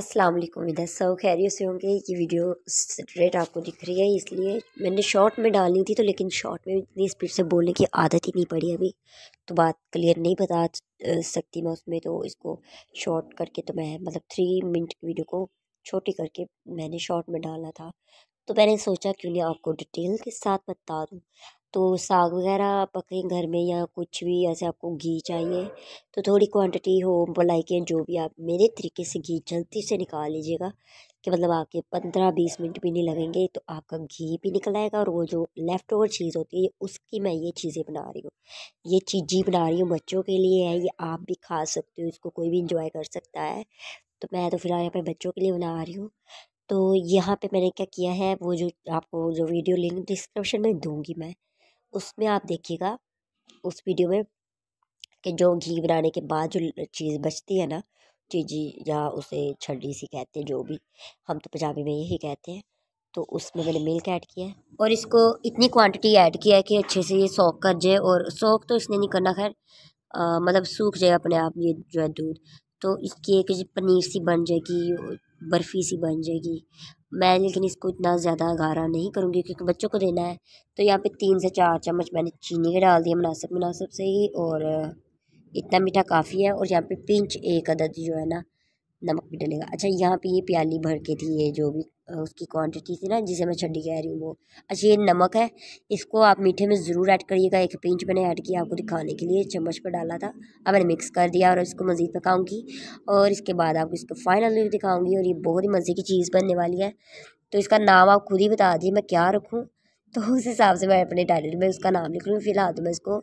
अस्सलाम वालेकुम इधर सब खैरियत से होंगे ये वीडियो स्ट्रेट आपको दिख रही है इसलिए मैंने शॉर्ट में डालनी थी तो लेकिन शॉर्ट में इतनी स्पीड से बोलने की आदत ही नहीं पड़ी अभी तो बात क्लियर नहीं बता सकती मैं उसमें तो इसको शॉर्ट करके तो मैं मतलब थ्री मिनट की वीडियो को छोटी करके मैंने शॉर्ट में डाला था तो मैंने सोचा क्यों नहीं आपको डिटेल के साथ बता दूँ तो साग वगैरह आप अपने घर में या कुछ भी ऐसे आपको घी चाहिए तो थोड़ी क्वांटिटी हो मलाई के जो भी आप मेरे तरीके से घी जल्दी से निकाल लीजिएगा कि मतलब आपके पंद्रह बीस मिनट भी नहीं लगेंगे तो आपका घी भी निकल आएगा और वो जो लेफ़्ट ओवर चीज़ होती है उसकी मैं ये चीज़ें बना रही हूँ ये चीज़ी बना रही हूँ बच्चों के लिए है ये आप भी खा सकते हो इसको कोई भी इंजॉय कर सकता है तो मैं तो फिलहाल यहाँ पर बच्चों के लिए बना रही हूँ तो यहाँ पे मैंने क्या किया है वो जो आपको जो वीडियो लिंक डिस्क्रिप्शन में दूंगी मैं उसमें आप देखिएगा उस वीडियो में कि जो घी बनाने के बाद जो चीज़ बचती है ना चीजी या उसे छड़ी सी कहते हैं जो भी हम तो पंजाबी में यही कहते हैं तो उसमें मैंने मिल्क ऐड किया है और इसको इतनी क्वांटिटी ऐड किया है कि अच्छे से ये सोख कर जाए और सोख तो इसने नहीं करना खैर मतलब सूख जाए अपने आप ये जो है दूध तो इसकी एक पनीर सी बन जाएगी बर्फ़ी सी बन जाएगी मैं लेकिन इसको इतना ज़्यादा गारा नहीं करूँगी क्योंकि बच्चों को देना है तो यहाँ पे तीन से चार चम्मच मैंने चीनी के डाल दिया मुनासिब मुनासिब से ही और इतना मीठा काफ़ी है और यहाँ पे पिंच एक अदद जो है ना नमक भी डलेगा अच्छा यहाँ पे ये प्याली भर के थी ये जो भी उसकी क्वांटिटी थी ना जिसे मैं छड्डी कह रही हूँ वो अच्छा ये नमक है इसको आप मीठे में ज़रूर ऐड करिएगा एक पिंच मैंने ऐड किया आपको दिखाने के लिए चम्मच पर डाला था अब मैंने मिक्स कर दिया और इसको मज़ीद पकाऊंगी और इसके बाद आपको इसको फाइनल भी दिखाऊँगी और ये बहुत ही मज़े की चीज़ बनने वाली है तो इसका नाम आप खुद ही बता दिए मैं क्या रखूँ तो उस हिसाब से मैं अपने टाइटल में उसका नाम लिख लूँ फ़िलहाल तो मैं इसको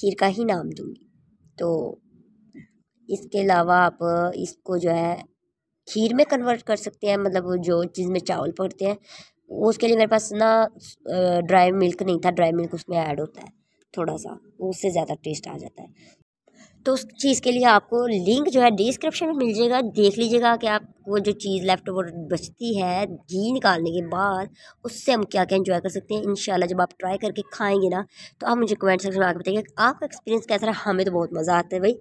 खीर का ही नाम दूँगी तो इसके अलावा आप इसको जो है खीर में कन्वर्ट कर सकते हैं मतलब जो चीज़ में चावल पकड़ते हैं उसके लिए मेरे पास ना ड्राई मिल्क नहीं था ड्राई मिल्क उसमें ऐड होता है थोड़ा सा उससे ज़्यादा टेस्ट आ जाता है तो उस चीज़ के लिए आपको लिंक जो है डिस्क्रिप्शन में मिल जाएगा देख लीजिएगा कि आप वो जो चीज़ लेफ्ट ओवर बचती है घी निकालने के बाद उससे हम क्या क्या इन्जॉय कर सकते हैं इन जब आप ट्राई करके खाएंगे ना तो आप मुझे कमेंट सेक्शन में आकर बताइए आपका एक्सपीरियंस कैसा रहा हमें तो बहुत मज़ा आता है भाई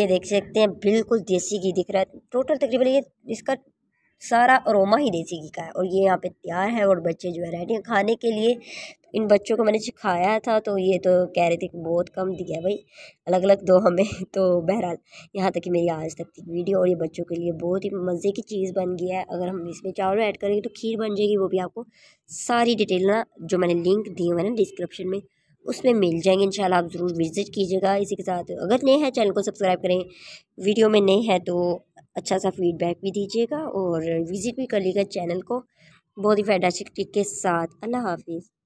ये देख सकते हैं बिल्कुल देसी घी दिख रहा है टोटल तकरीबन ये इसका सारा अरोमा ही देसी घी का है और ये यहाँ पे तैयार है और बच्चे जो है रेडी हैं खाने के लिए इन बच्चों को मैंने सिखाया था तो ये तो कह रहे थे कि बहुत कम दिया भाई अलग अलग दो हमें तो बहरहाल यहाँ तक कि मेरी आज तक की वीडियो और ये बच्चों के लिए बहुत ही मज़े की चीज़ बन गया है अगर हम इसमें चावल ऐड करेंगे तो खीर बन जाएगी वो भी आपको सारी डिटेल ना जो मैंने लिंक दी हुई है डिस्क्रिप्शन में उसमें मिल जाएंगे इन आप ज़रूर विज़िट कीजिएगा इसी के साथ अगर नए हैं चैनल को सब्सक्राइब करें वीडियो में नए हैं तो अच्छा सा फीडबैक भी दीजिएगा और विज़िट भी कर लीजिएगा चैनल को बहुत ही फैंटास्टिक के साथ अल्लाह हाफिज़